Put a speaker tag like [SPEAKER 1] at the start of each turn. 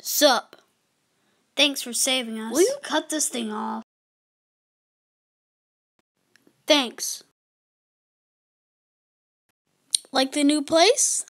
[SPEAKER 1] Sup. Thanks for saving us. Will you cut this thing off? Thanks. Like the new place?